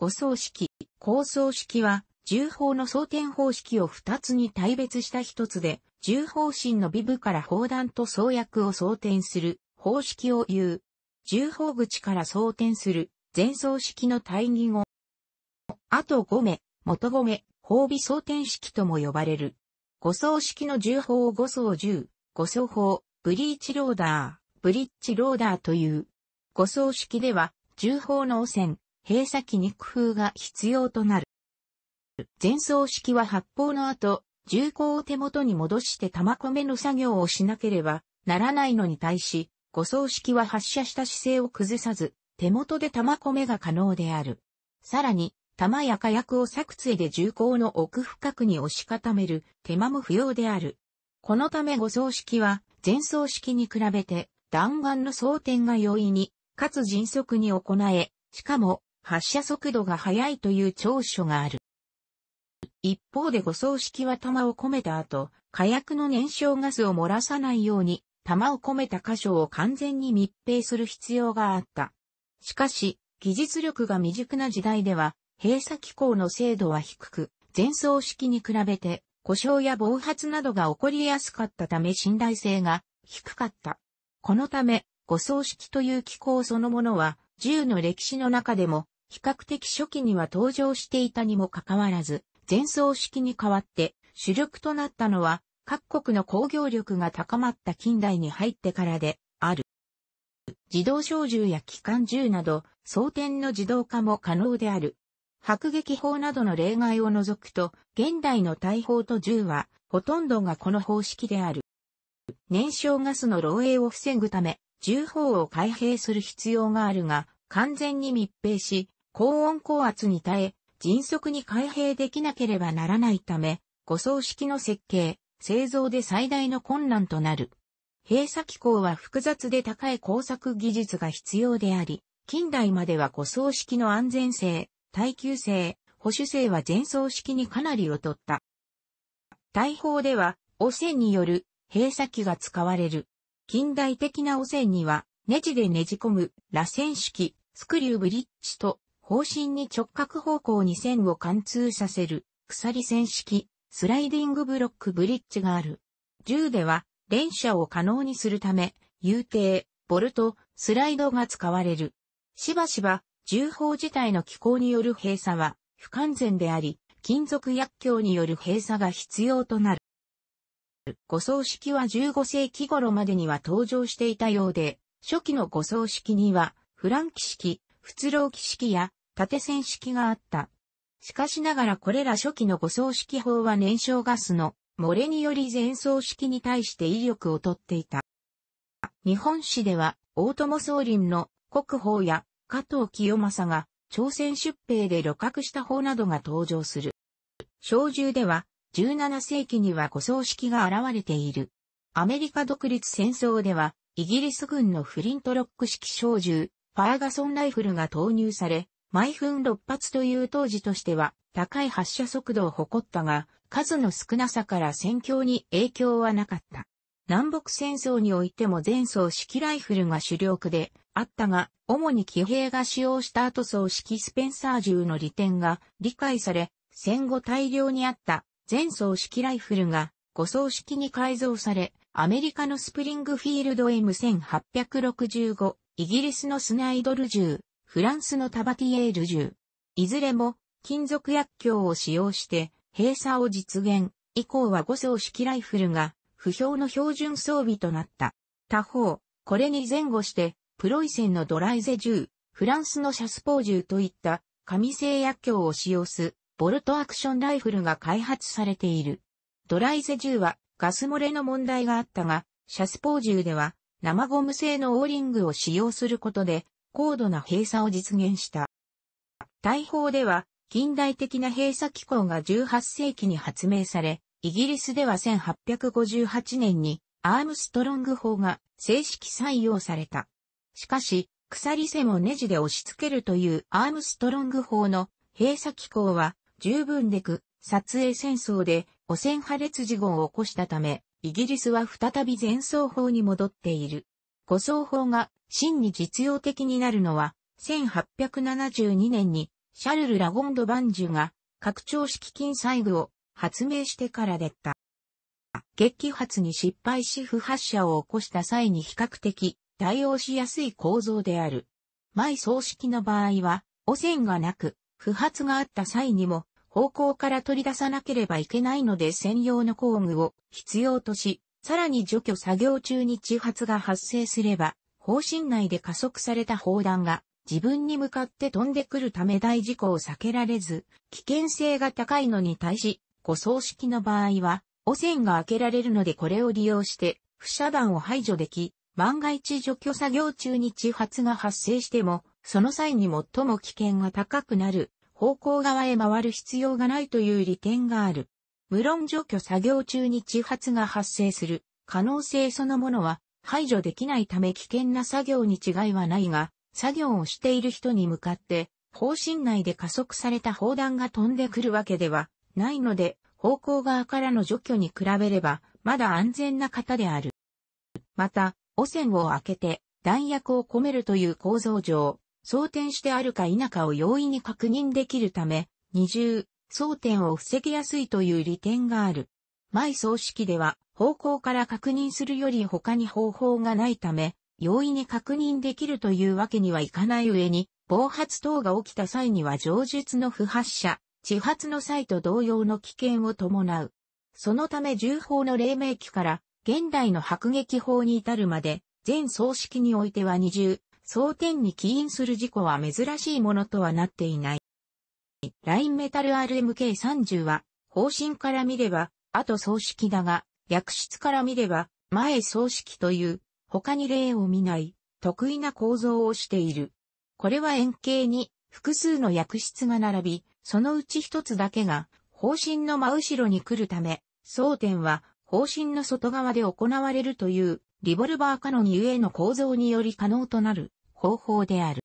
誤相式、高相式は、重砲の装填方式を二つに対別した一つで、重砲心の微部から砲弾と装薬を装填する方式を言う。重砲口から装填する前相式の対義語。あと5目、元5目、褒美装填式とも呼ばれる。誤相式の重砲を誤相銃、誤相砲、ブリーチローダー、ブリッジローダーという。誤相式では、重法の汚染、閉鎖期に工夫が必要となる。前奏式は発砲の後、銃口を手元に戻して弾込めの作業をしなければならないのに対し、護送式は発射した姿勢を崩さず、手元で弾込めが可能である。さらに、弾や火薬を作杖で銃口の奥深くに押し固める手間も不要である。このため護送式は前奏式に比べて弾丸の装填が容易に、かつ迅速に行え、しかも発射速度が速いという長所がある。一方で護送式は弾を込めた後、火薬の燃焼ガスを漏らさないように、弾を込めた箇所を完全に密閉する必要があった。しかし、技術力が未熟な時代では、閉鎖機構の精度は低く、前装式に比べて、故障や暴発などが起こりやすかったため信頼性が低かった。このため、護送式という機構そのものは、銃の歴史の中でも比較的初期には登場していたにもかかわらず、前奏式に代わって主力となったのは、各国の工業力が高まった近代に入ってからで、ある。自動小銃や機関銃など、装填の自動化も可能である。迫撃砲などの例外を除くと、現代の大砲と銃は、ほとんどがこの方式である。燃焼ガスの漏洩を防ぐため、銃砲を開閉する必要があるが、完全に密閉し、高温高圧に耐え、迅速に開閉できなければならないため、護送式の設計、製造で最大の困難となる。閉鎖機構は複雑で高い工作技術が必要であり、近代までは誤装式の安全性、耐久性、保守性は前装式にかなり劣った。大砲では、汚染による閉鎖機が使われる。近代的な汚染には、ネジでねじ込む、螺旋式、スクリューブリッジと方針に直角方向に線を貫通させる、鎖線式、スライディングブロックブリッジがある。銃では、連射を可能にするため、遊艇、ボルト、スライドが使われる。しばしば、銃砲自体の機構による閉鎖は不完全であり、金属薬莢による閉鎖が必要となる。五送式は15世紀頃までには登場していたようで、初期の五送式には、フランキ式、フツロウキ式や縦線式があった。しかしながらこれら初期の誤送式法は燃焼ガスの漏れにより前奏式に対して威力をとっていた。日本史では、大友総林の国宝や加藤清正が朝鮮出兵で旅客した法などが登場する。小銃では、17世紀には誤送式が現れている。アメリカ独立戦争では、イギリス軍のフリントロック式小銃、ファーガソンライフルが投入され、毎分6発という当時としては高い発射速度を誇ったが、数の少なさから戦況に影響はなかった。南北戦争においても前走式ライフルが主力であったが、主に騎兵が使用した後走式スペンサー銃の利点が理解され、戦後大量にあった前走式ライフルが5層式に改造され、アメリカのスプリングフィールド M1865、イギリスのスナイドル銃、フランスのタバティエール銃。いずれも、金属薬莢を使用して、閉鎖を実現。以降は5層式ライフルが、不評の標準装備となった。他方、これに前後して、プロイセンのドライゼ銃、フランスのシャスポー銃といった、紙製薬莢を使用す、ボルトアクションライフルが開発されている。ドライゼ銃は、ガス漏れの問題があったが、シャスポー銃では、生ゴム製のオーリングを使用することで、高度な閉鎖を実現した。大砲では、近代的な閉鎖機構が18世紀に発明され、イギリスでは1858年にアームストロング砲が正式採用された。しかし、鎖線をネジで押し付けるというアームストロング砲の閉鎖機構は十分でく撮影戦争で汚染破裂事故を起こしたため、イギリスは再び前奏法に戻っている。護送法が真に実用的になるのは、1872年にシャルル・ラゴンド・バンジュが拡張式金細具を発明してからだった。激発に失敗し不発射を起こした際に比較的対応しやすい構造である。前葬式の場合は、汚染がなく、不発があった際にも、方向から取り出さなければいけないので専用の工具を必要とし、さらに除去作業中に地発が発生すれば、方針内で加速された砲弾が自分に向かって飛んでくるため大事故を避けられず、危険性が高いのに対し、誤装式の場合は、汚染が開けられるのでこれを利用して、不遮断を排除でき、万が一除去作業中に地発が発生しても、その際に最も危険が高くなる方向側へ回る必要がないという利点がある。無論除去作業中に地発が発生する可能性そのものは排除できないため危険な作業に違いはないが、作業をしている人に向かって、方針内で加速された砲弾が飛んでくるわけではないので、方向側からの除去に比べれば、まだ安全な方である。また、汚染を開けて弾薬を込めるという構造上、装填してあるか否かを容易に確認できるため、二重、争点を防ぎやすいという利点がある。毎葬式では方向から確認するより他に方法がないため、容易に確認できるというわけにはいかない上に、暴発等が起きた際には上述の不発射、地発の際と同様の危険を伴う。そのため銃砲の黎明期から現代の迫撃砲に至るまで、全葬式においては二重、争点に起因する事故は珍しいものとはなっていない。ラインメタル RMK30 は、方針から見れば、後葬式だが、役質から見れば、前葬式という、他に例を見ない、得意な構造をしている。これは円形に、複数の薬室が並び、そのうち一つだけが、方針の真後ろに来るため、争点は、方針の外側で行われるという、リボルバーカノンゆえの構造により可能となる方法である。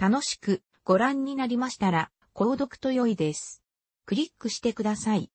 楽しくご覧になりましたら、購読と良いです。クリックしてください。